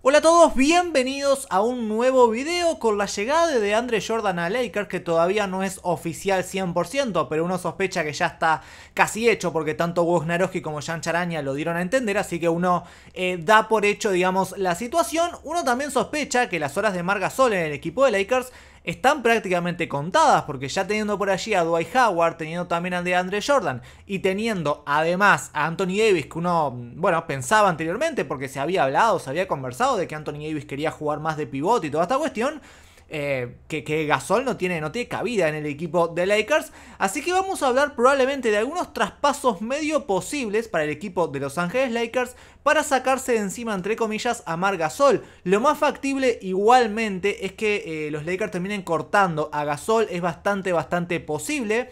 Hola a todos, bienvenidos a un nuevo video con la llegada de Andre Jordan a Lakers que todavía no es oficial 100% pero uno sospecha que ya está casi hecho porque tanto Wojnarowski como Jan Charaña lo dieron a entender así que uno eh, da por hecho digamos la situación, uno también sospecha que las horas de Marga Sol en el equipo de Lakers están prácticamente contadas, porque ya teniendo por allí a Dwight Howard, teniendo también a DeAndre Jordan y teniendo además a Anthony Davis, que uno, bueno, pensaba anteriormente, porque se había hablado, se había conversado de que Anthony Davis quería jugar más de pivote y toda esta cuestión. Eh, que, Gasol no tiene, no cabida en el equipo de Lakers. Así que vamos a hablar probablemente de algunos traspasos medio posibles para el equipo de Los Ángeles Lakers para sacarse de encima, entre comillas, a Mar Gasol. Lo más factible igualmente es que eh, los Lakers terminen cortando a Gasol. Es bastante, bastante posible.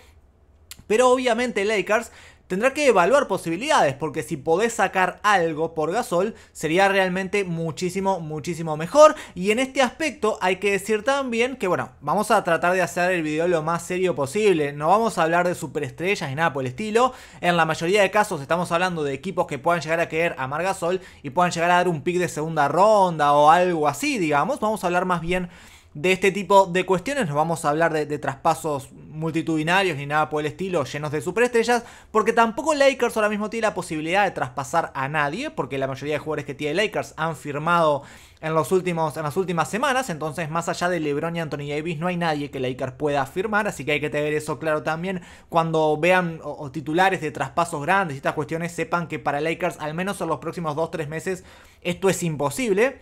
Pero obviamente Lakers tendrá que evaluar posibilidades, porque si podés sacar algo por Gasol, sería realmente muchísimo, muchísimo mejor. Y en este aspecto hay que decir también que, bueno, vamos a tratar de hacer el video lo más serio posible. No vamos a hablar de superestrellas ni nada por el estilo. En la mayoría de casos estamos hablando de equipos que puedan llegar a querer amar Gasol y puedan llegar a dar un pick de segunda ronda o algo así, digamos. Vamos a hablar más bien de este tipo de cuestiones. No vamos a hablar de, traspasos multitudinarios ni nada por el estilo, llenos de superestrellas, porque tampoco Lakers ahora mismo tiene la posibilidad de traspasar a nadie, porque la mayoría de jugadores que tiene Lakers han firmado en, los últimos, en las últimas semanas. Entonces, más allá de LeBron y Anthony Davis, no hay nadie que Lakers pueda firmar, así que hay que tener eso claro también. Cuando vean titulares de traspasos grandes y estas cuestiones, sepan que para Lakers, al menos en los próximos 2-3 meses, esto es imposible.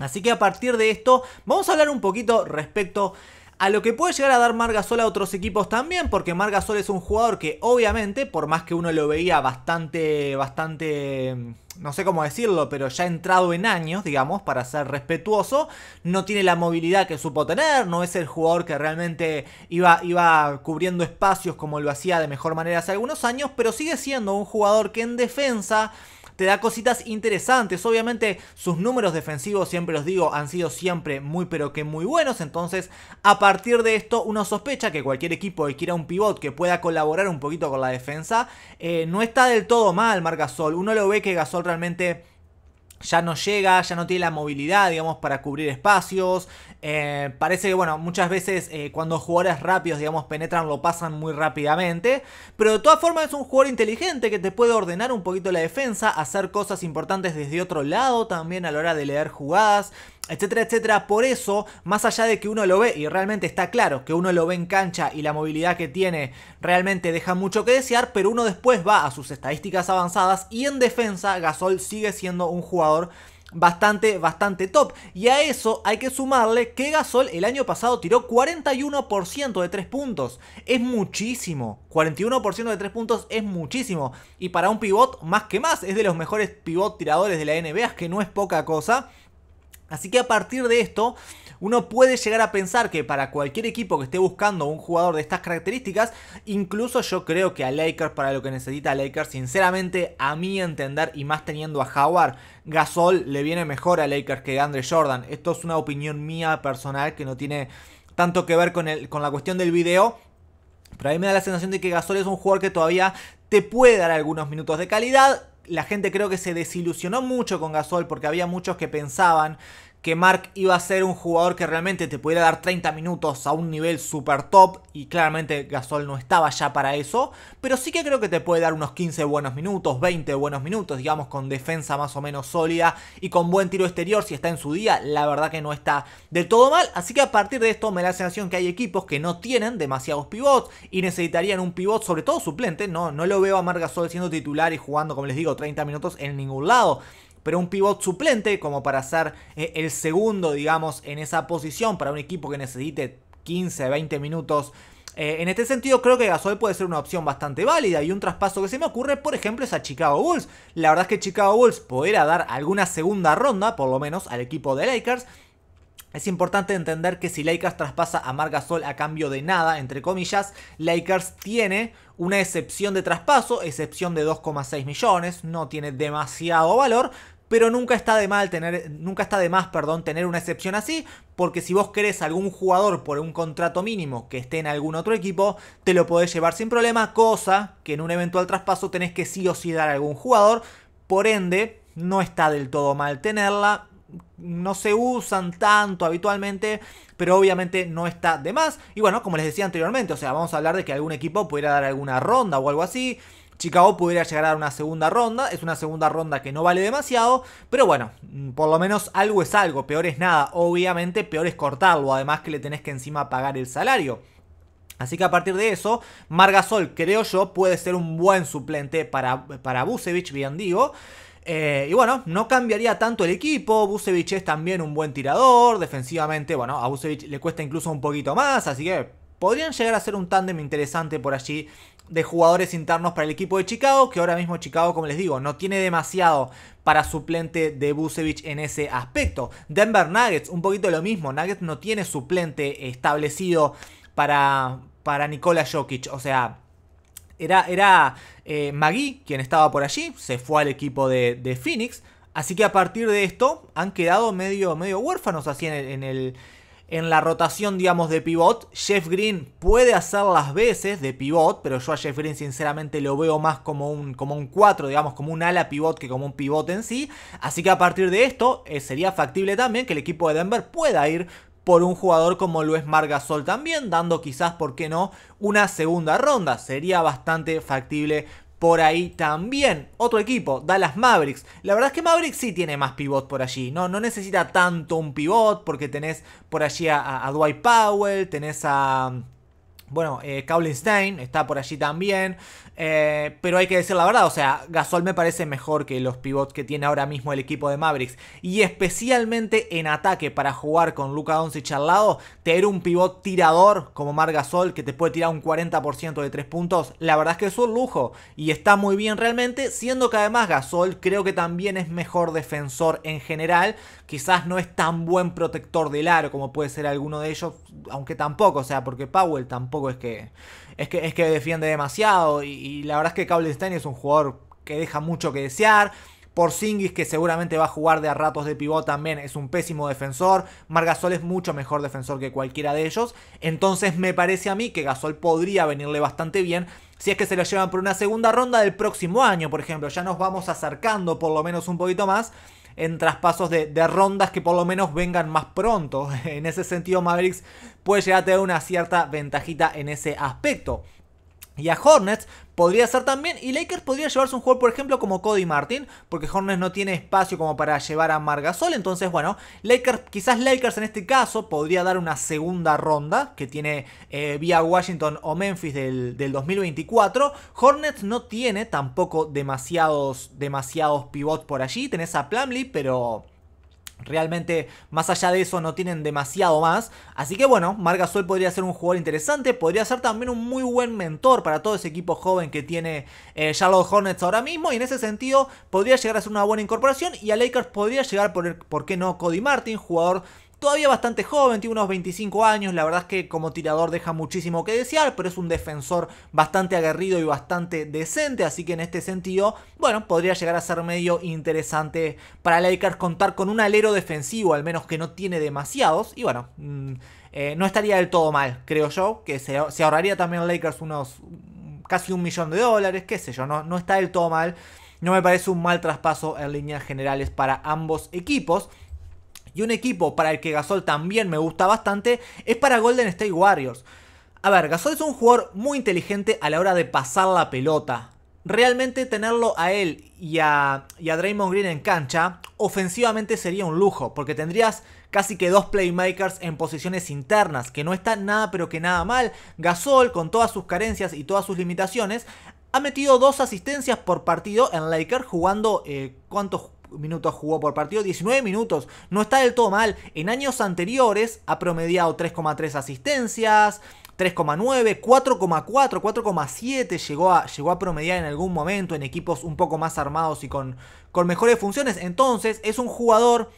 Así que a partir de esto vamos a hablar un poquito respecto a lo que puede llegar a dar Margasol a otros equipos también, porque Sol es un jugador que obviamente, por más que uno lo veía bastante, bastante, mm, no sé cómo decirlo, pero ya ha entrado en años, digamos, para ser respetuoso, no tiene la movilidad que supo tener, no es el jugador que realmente iba, iba cubriendo espacios como lo hacía de mejor manera hace algunos años, pero sigue siendo un jugador que en defensa te da cositas interesantes. Obviamente sus números defensivos, siempre los digo, han sido siempre muy pero que muy buenos. Entonces a partir de esto uno sospecha que cualquier equipo que quiera un pivot que pueda colaborar un poquito con la defensa, eh, no está del todo mal Mar Gasol. Uno lo ve que Gasol realmente ya no llega, ya no tiene la movilidad, digamos, para cubrir espacios. Eh, parece que, bueno, muchas veces eh, cuando jugadores rápidos, digamos, penetran, lo pasan muy rápidamente. Pero de todas formas es un jugador inteligente que te puede ordenar un poquito la defensa, hacer cosas importantes desde otro lado también a la hora de leer jugadas etcétera, etcétera. Por eso, más allá de que uno lo ve, y realmente está claro que uno lo ve en cancha y la movilidad que tiene realmente deja mucho que desear, pero uno después va a sus estadísticas avanzadas y en defensa Gasol sigue siendo un jugador bastante, bastante top. Y a eso hay que sumarle que Gasol el año pasado tiró 41% de 3 puntos. Es muchísimo. 41% de 3 puntos es muchísimo. Y para un pivot, más que más, es de los mejores pivot tiradores de la NBA, que no es poca cosa. Así que a partir de esto, uno puede llegar a pensar que para cualquier equipo que esté buscando un jugador de estas características, incluso yo creo que a Lakers, para lo que necesita Lakers, sinceramente, a mi entender, y más teniendo a Howard, Gasol le viene mejor a Lakers que a Andre Jordan. Esto es una opinión mía personal que no tiene tanto que ver con, el, con la cuestión del video. Pero a mí me da la sensación de que Gasol es un jugador que todavía te puede dar algunos minutos de calidad la gente creo que se desilusionó mucho con Gasol porque había muchos que pensaban que Mark iba a ser un jugador que realmente te pudiera dar 30 minutos a un nivel super top y claramente Gasol no estaba ya para eso, pero sí que creo que te puede dar unos 15 buenos minutos, 20 buenos minutos, digamos con defensa más o menos sólida y con buen tiro exterior si está en su día, la verdad que no está del todo mal, así que a partir de esto me da la sensación que hay equipos que no tienen demasiados pivots y necesitarían un pivot, sobre todo suplente, no, no lo veo a Marc Gasol siendo titular y jugando como les digo 30 minutos en ningún lado pero un pivot suplente como para ser eh, el segundo, digamos, en esa posición para un equipo que necesite 15, 20 minutos. Eh, en este sentido creo que Gasol puede ser una opción bastante válida y un traspaso que se me ocurre, por ejemplo, es a Chicago Bulls. La verdad es que Chicago Bulls podría dar alguna segunda ronda, por lo menos, al equipo de Lakers es importante entender que si Lakers traspasa a Marc Gasol a cambio de nada, entre comillas, Lakers tiene una excepción de traspaso, excepción de 2,6 millones, no tiene demasiado valor, pero nunca está de mal tener nunca está de más, perdón, tener una excepción así, porque si vos querés algún jugador por un contrato mínimo que esté en algún otro equipo, te lo podés llevar sin problema, cosa que en un eventual traspaso tenés que sí o sí dar a algún jugador, por ende no está del todo mal tenerla, no se usan tanto habitualmente, pero obviamente no está de más. Y bueno, como les decía anteriormente, o sea, vamos a hablar de que algún equipo pudiera dar alguna ronda o algo así. Chicago pudiera llegar a dar una segunda ronda, es una segunda ronda que no vale demasiado, pero bueno, mm, por lo menos algo es algo, peor es nada, obviamente peor es cortarlo, además que le tenés que encima pagar el salario. Así que a partir de eso, Margasol, creo yo, puede ser un buen suplente para, para Busevich, bien digo. Eh, y bueno, no cambiaría tanto el equipo. Busevich es también un buen tirador. Defensivamente, bueno, a Busevich le cuesta incluso un poquito más. Así que podrían llegar a ser un tándem interesante por allí de jugadores internos para el equipo de Chicago, que ahora mismo Chicago, como les digo, no tiene demasiado para suplente de Busevich en ese aspecto. Denver Nuggets, un poquito lo mismo, Nuggets no tiene suplente establecido para, para Nikola Jokic, o sea, era, era eh, Magui quien estaba por allí, se fue al equipo de, Phoenix. Así que a partir de esto han quedado medio, medio huérfanos así en, en, la rotación, digamos, de pivot. Jeff Green puede hacer las veces de pivot, pero yo a Jeff Green sinceramente lo veo más como un, como un 4, digamos, como un ala pivot que como un pivot en sí. Así que a partir de esto eh, sería factible también que el equipo de Denver pueda ir por un jugador como Luis Margasol también, dando quizás, ¿por qué no?, una segunda ronda. Sería bastante factible por ahí también. Otro equipo, Dallas Mavericks. La verdad es que Mavericks sí tiene más pivot por allí, ¿no? No necesita tanto un pivot porque tenés por allí a Dwight Powell, tenés a... Bueno, eh, está por allí también. Eh, pero hay que decir la verdad, o sea, Gasol me parece mejor que los pivots que tiene ahora mismo el equipo de Mavericks. Y especialmente en ataque para jugar con Luca Doncic al lado, tener un pivot tirador como Mar Gasol que te puede tirar un 40% de 3 puntos, la verdad es que es un lujo. Y está muy bien realmente, siendo que además Gasol creo que también es mejor defensor en general Quizás no es tan buen protector del aro como puede ser alguno de ellos, aunque tampoco, o sea, porque Powell tampoco es que es que, es que defiende demasiado y, la verdad es que Stein es un jugador que deja mucho que desear. por Porzingis, que seguramente va a jugar de a ratos de pivot también, es un pésimo defensor. Margasol es mucho mejor defensor que cualquiera de ellos. Entonces me parece a mí que Gasol podría venirle bastante bien si es que se lo llevan por una segunda ronda del próximo año, por ejemplo. Ya nos vamos acercando por lo menos un poquito más en traspasos de, rondas que por lo menos vengan más pronto. En ese sentido, Mavericks puede llegar a tener una cierta ventajita en ese aspecto y a Hornets podría ser también. Y Lakers podría llevarse un jugador, por ejemplo, como Cody Martin, porque Hornets no tiene espacio como para llevar a Margasol. Entonces, bueno, Lakers, quizás Lakers en este caso podría dar una segunda ronda que tiene eh, vía Washington o Memphis del, 2024. Hornets no tiene tampoco demasiados, demasiados pivots por allí. Tenés a Plumlee, pero Realmente, más allá de eso, no tienen demasiado más. Así que bueno, sol podría ser un jugador interesante. Podría ser también un muy buen mentor para todo ese equipo joven que tiene eh, Charlotte Hornets ahora mismo. Y en ese sentido, podría llegar a ser una buena incorporación. Y a Lakers podría llegar, por, el, por qué no, Cody Martin, jugador Todavía bastante joven, tiene unos 25 años, la verdad es que como tirador deja muchísimo que desear, pero es un defensor bastante aguerrido y bastante decente, así que en este sentido, bueno, podría llegar a ser medio interesante para Lakers contar con un alero defensivo, al menos que no tiene demasiados, y bueno... Mm, eh, no estaría del todo mal, creo yo, que se, ahorraría también Lakers unos mm, casi un millón de dólares, qué sé yo, no, no está del todo mal. No me parece un mal traspaso en líneas generales para ambos equipos y un equipo para el que Gasol también me gusta bastante, es para Golden State Warriors. A ver, Gasol es un jugador muy inteligente a la hora de pasar la pelota. Realmente tenerlo a él y a, Draymond Green en cancha, ofensivamente sería un lujo, porque tendrías casi que dos playmakers en posiciones internas, que no está nada pero que nada mal. Gasol, con todas sus carencias y todas sus limitaciones, ha metido dos asistencias por partido en Laker jugando, eh, cuántos ¿cuántos? minutos jugó por partido, 19 minutos, no está del todo mal. En años anteriores ha promediado 3,3 asistencias, 3,9, 4,4, 4,7 llegó a, llegó a promediar en algún momento en equipos un poco más armados y con, con mejores funciones. Entonces es un jugador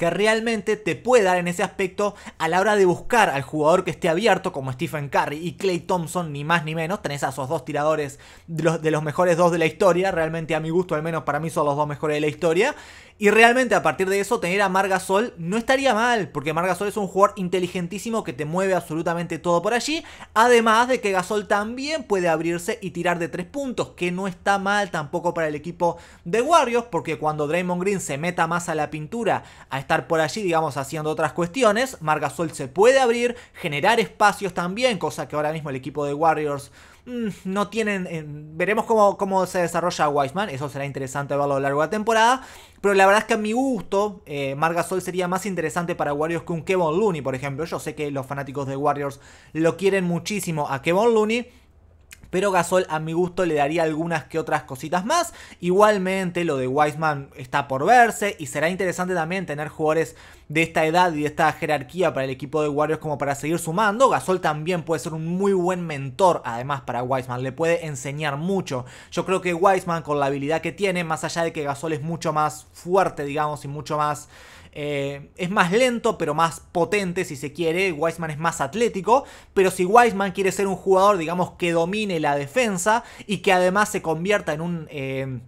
que realmente te puede dar en ese aspecto a la hora de buscar al jugador que esté abierto, como Stephen Curry y Clay Thompson, ni más ni menos. Tenés a esos dos tiradores de los, de los mejores dos de la historia, realmente a mi gusto, al menos para mí son los dos mejores de la historia. Y realmente a partir de eso tener a sol no estaría mal, porque Margasol es un jugador inteligentísimo que te mueve absolutamente todo por allí, además de que Gasol también puede abrirse y tirar de tres puntos, que no está mal tampoco para el equipo de Warriors, porque cuando Draymond Green se meta más a la pintura, a estar por allí, digamos, haciendo otras cuestiones, Margasol se puede abrir, generar espacios también, cosa que ahora mismo el equipo de Warriors Mm, no tienen... veremos cómo, cómo se desarrolla Wiseman, eso será interesante a lo largo de la temporada, pero la verdad es que a mi gusto, eh, Marga Sol sería más interesante para Warriors que un Kevin Looney, por ejemplo. Yo sé que los fanáticos de Warriors lo quieren muchísimo a Kevin Looney, pero Gasol a mi gusto le daría algunas que otras cositas más. Igualmente lo de Wiseman está por verse y será interesante también tener jugadores de esta edad y de esta jerarquía para el equipo de Warriors como para seguir sumando. Gasol también puede ser un muy buen mentor además para Wiseman, le puede enseñar mucho. Yo creo que Wiseman con la habilidad que tiene, más allá de que Gasol es mucho más fuerte, digamos, y mucho más... Eh, es más lento, pero más potente si se quiere. Wiseman es más atlético. Pero si Wiseman quiere ser un jugador, digamos, que domine la defensa y que además se convierta en un... Eh,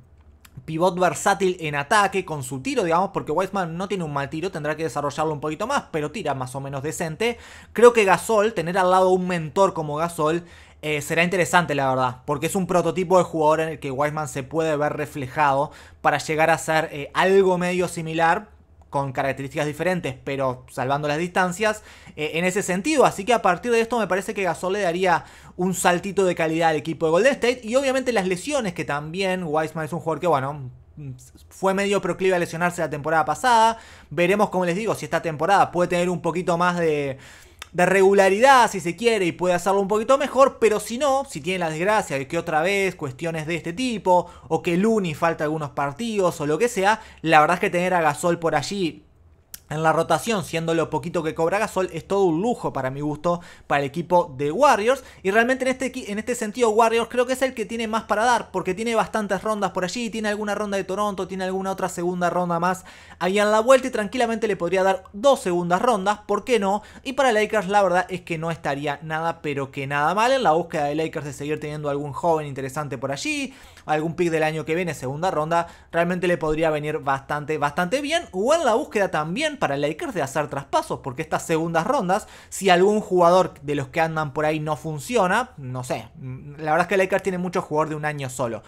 pivot versátil en ataque con su tiro, digamos, porque Wiseman no tiene un mal tiro, tendrá que desarrollarlo un poquito más, pero tira más o menos decente. Creo que Gasol, tener al lado un mentor como Gasol, eh, será interesante, la verdad, porque es un prototipo de jugador en el que Wiseman se puede ver reflejado para llegar a ser algo medio similar, con características diferentes, pero salvando las distancias eh, en ese sentido. Así que a partir de esto me parece que Gasol le daría un saltito de calidad al equipo de Golden State. Y obviamente las lesiones, que también Wiseman es un jugador que, bueno, fue medio proclive a lesionarse la temporada pasada. Veremos, como les digo, si esta temporada puede tener un poquito más de de regularidad, si se quiere, y puede hacerlo un poquito mejor, pero si no, si tiene la desgracia de que otra vez cuestiones de este tipo, o que Luni falta algunos partidos, o lo que sea, la verdad es que tener a Gasol por allí en la rotación, siendo lo poquito que cobra Gasol, es todo un lujo para mi gusto para el equipo de Warriors. Y realmente en este, en este sentido, Warriors creo que es el que tiene más para dar, porque tiene bastantes rondas por allí, tiene alguna ronda de Toronto, tiene alguna otra segunda ronda más ahí en la vuelta y tranquilamente le podría dar dos segundas rondas, ¿por qué no? Y para Lakers la verdad es que no estaría nada, pero que nada mal en la búsqueda de Lakers de seguir teniendo algún joven interesante por allí, algún pick del año que viene, segunda ronda, realmente le podría venir bastante, bastante bien. O en la búsqueda también para Lakers de hacer traspasos, porque estas segundas rondas, si algún jugador de los que andan por ahí no funciona, no sé, mm, la verdad es que Lakers tiene mucho jugador de un año solo.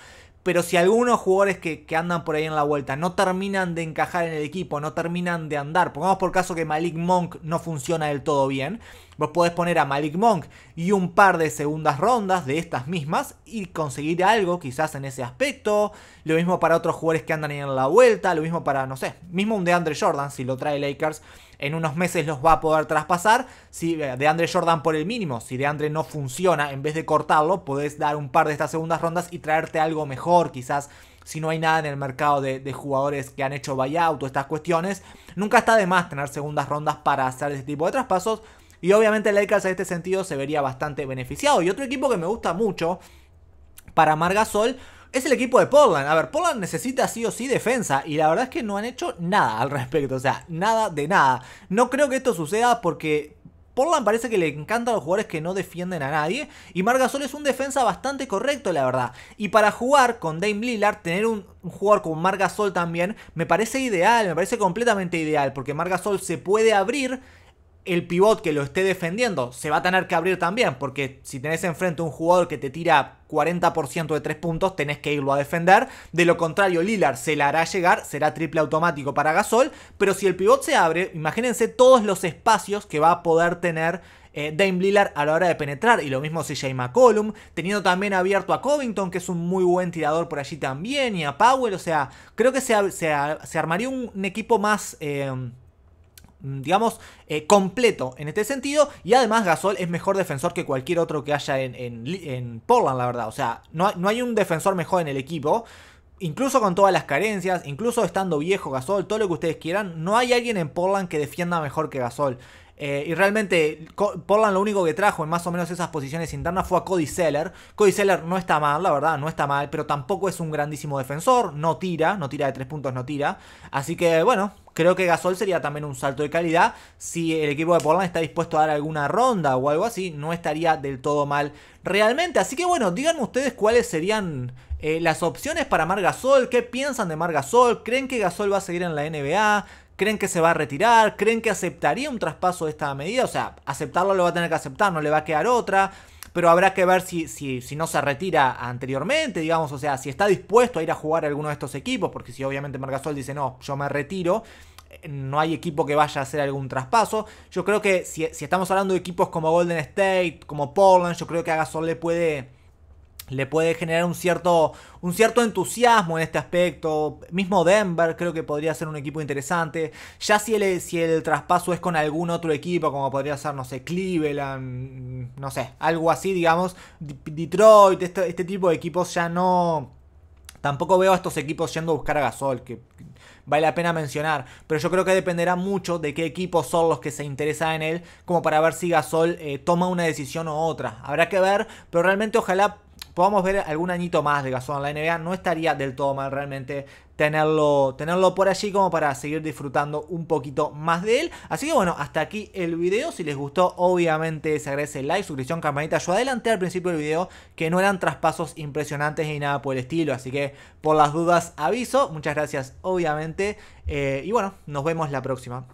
Pero si algunos jugadores que, andan por ahí en la vuelta no terminan de encajar en el equipo, no terminan de andar, pongamos por caso que Malik Monk no funciona del todo bien, vos podés poner a Malik Monk y un par de segundas rondas de estas mismas y conseguir algo quizás en ese aspecto. Lo mismo para otros jugadores que andan ahí en la vuelta, lo mismo para, no sé, mismo un de Andre Jordan, si lo trae Lakers, en unos meses los va a poder traspasar. Si eh, de Andre Jordan por el mínimo, si de Andre no funciona, en vez de cortarlo, podés dar un par de estas segundas rondas y traerte algo mejor, quizás si no hay nada en el mercado de, jugadores que han hecho buyout o estas cuestiones. Nunca está de más tener segundas rondas para hacer este tipo de traspasos. Y obviamente Lakers en este sentido se vería bastante beneficiado. Y otro equipo que me gusta mucho para Margasol es el equipo de Portland. A ver, Portland necesita sí o sí defensa y la verdad es que no han hecho nada al respecto, o sea, nada de nada. No creo que esto suceda porque Portland parece que le encanta a los jugadores que no defienden a nadie. Y Margasol es un defensa bastante correcto, la verdad. Y para jugar con Dame Lillard, tener un, jugador como Margasol también, me parece ideal, me parece completamente ideal. Porque Margasol se puede abrir el pivot que lo esté defendiendo se va a tener que abrir también, porque si tenés enfrente un jugador que te tira 40% de 3 puntos, tenés que irlo a defender. De lo contrario, Lillard se la hará llegar, será triple automático para Gasol, pero si el pivot se abre, imagínense todos los espacios que va a poder tener eh, Dame Lillard a la hora de penetrar. Y lo mismo si CJ McCollum, teniendo también abierto a Covington, que es un muy buen tirador por allí también, y a Powell. O sea, creo que se, armaría un, equipo más eh, Mm, digamos, eh, completo en este sentido. Y además Gasol es mejor defensor que cualquier otro que haya en, en, Portland, la verdad. O sea, no, hay un defensor mejor en el equipo incluso con todas las carencias, incluso estando viejo Gasol, todo lo que ustedes quieran, no hay alguien en Portland que defienda mejor que Gasol. Eh, y realmente Portland lo único que trajo en más o menos esas posiciones internas fue a Cody Seller. Cody Seller no está mal, la verdad, no está mal, pero tampoco es un grandísimo defensor, no tira, no tira de tres puntos, no tira. Así que bueno, Creo que Gasol sería también un salto de calidad si el equipo de Portland está dispuesto a dar alguna ronda o algo así, no estaría del todo mal realmente. Así que bueno, díganme ustedes cuáles serían eh, las opciones para Mar Gasol, qué piensan de Mar Gasol, creen que Gasol va a seguir en la NBA, ¿Creen que se va a retirar? ¿Creen que aceptaría un traspaso de esta medida? O sea, aceptarlo lo va a tener que aceptar, no le va a quedar otra pero habrá que ver si, si, si, no se retira anteriormente, digamos, o sea, si está dispuesto a ir a jugar a alguno de estos equipos, porque si obviamente Margasol dice, no, yo me retiro, eh, no hay equipo que vaya a hacer algún traspaso. Yo creo que si, si estamos hablando de equipos como Golden State, como Portland, yo creo que a Gasol le puede le puede generar un cierto, un cierto entusiasmo en este aspecto. Mismo Denver creo que podría ser un equipo interesante. Ya si el, si el traspaso es con algún otro equipo, como podría ser, no sé, Cleveland, no sé, algo así, digamos. Detroit, este, este, tipo de equipos ya no... Tampoco veo a estos equipos yendo a buscar a Gasol, que vale la pena mencionar. Pero yo creo que dependerá mucho de qué equipos son los que se interesan en él, como para ver si Gasol eh, toma una decisión o otra. Habrá que ver, pero realmente ojalá podamos ver algún añito más de Gasol en la NBA. No estaría del todo mal realmente tenerlo, tenerlo por allí como para seguir disfrutando un poquito más de él. Así que bueno, hasta aquí el video. Si les gustó, obviamente se agradece el like, suscripción, campanita. Yo adelanté al principio del video que no eran traspasos impresionantes ni nada por el estilo. Así que por las dudas aviso. Muchas gracias, obviamente. Eh, y bueno, nos vemos la próxima.